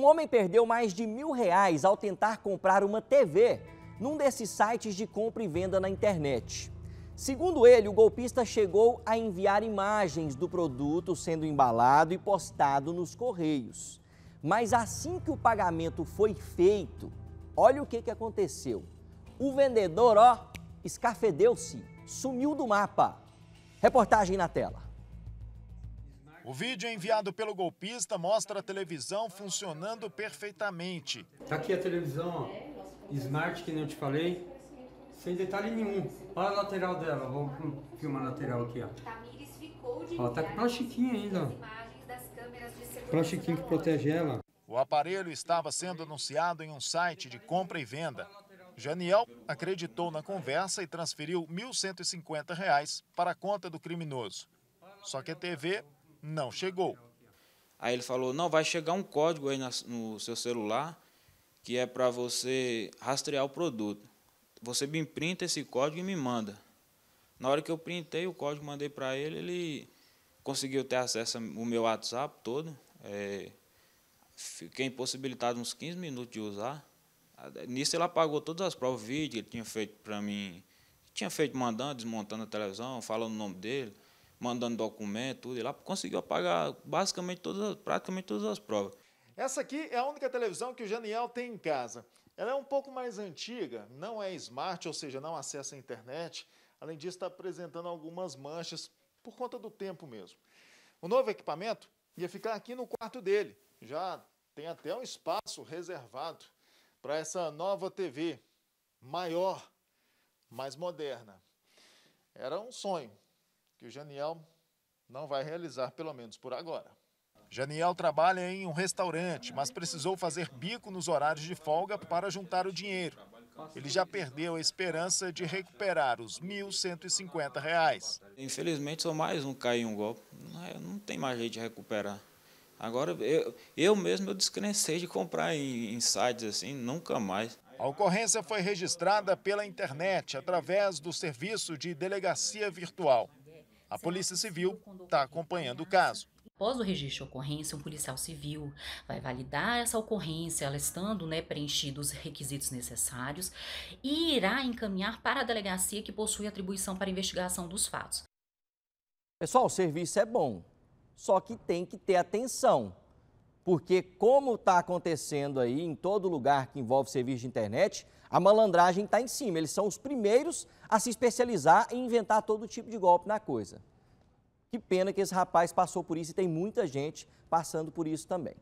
Um homem perdeu mais de mil reais ao tentar comprar uma TV num desses sites de compra e venda na internet. Segundo ele, o golpista chegou a enviar imagens do produto sendo embalado e postado nos correios. Mas assim que o pagamento foi feito, olha o que, que aconteceu. O vendedor, ó, escafedeu-se, sumiu do mapa. Reportagem na tela. O vídeo enviado pelo golpista mostra a televisão funcionando perfeitamente. Está aqui a televisão ó, smart, que nem eu te falei, sem detalhe nenhum. Olha a lateral dela, vou filmar a lateral aqui. Ó. ó, tá com plastiquinho ainda. Plastiquinho que protege ela. O aparelho estava sendo anunciado em um site de compra e venda. Janiel acreditou na conversa e transferiu R$ 1.150 para a conta do criminoso. Só que a TV não chegou. Aí ele falou: não, vai chegar um código aí no seu celular que é para você rastrear o produto. Você me imprinta esse código e me manda. Na hora que eu printei o código, mandei para ele, ele conseguiu ter acesso ao meu WhatsApp todo. É, fiquei impossibilitado uns 15 minutos de usar. Nisso ele apagou todas as provas, vídeo que ele tinha feito para mim. Tinha feito mandando, desmontando a televisão, falando o nome dele mandando documento, tudo, e lá conseguiu apagar basicamente todas, praticamente todas as provas. Essa aqui é a única televisão que o Janiel tem em casa. Ela é um pouco mais antiga, não é smart, ou seja, não acessa a internet. Além disso, está apresentando algumas manchas por conta do tempo mesmo. O novo equipamento ia ficar aqui no quarto dele. Já tem até um espaço reservado para essa nova TV, maior, mais moderna. Era um sonho, que o Janiel não vai realizar, pelo menos por agora. Janiel trabalha em um restaurante, mas precisou fazer bico nos horários de folga para juntar o dinheiro. Ele já perdeu a esperança de recuperar os R$ 1.150. Infelizmente, sou mais um cair em um golpe. Não, é, não tem mais jeito de recuperar. Agora, eu, eu mesmo eu descansei de comprar em, em sites assim, nunca mais. A ocorrência foi registrada pela internet através do serviço de delegacia virtual. A Polícia Civil está acompanhando o caso. Após o registro de ocorrência, um policial civil vai validar essa ocorrência, ela estando né, preenchidos os requisitos necessários, e irá encaminhar para a delegacia que possui atribuição para investigação dos fatos. Pessoal, o serviço é bom, só que tem que ter atenção porque como está acontecendo aí em todo lugar que envolve serviço de internet, a malandragem está em cima. Eles são os primeiros a se especializar e inventar todo tipo de golpe na coisa. Que pena que esse rapaz passou por isso e tem muita gente passando por isso também.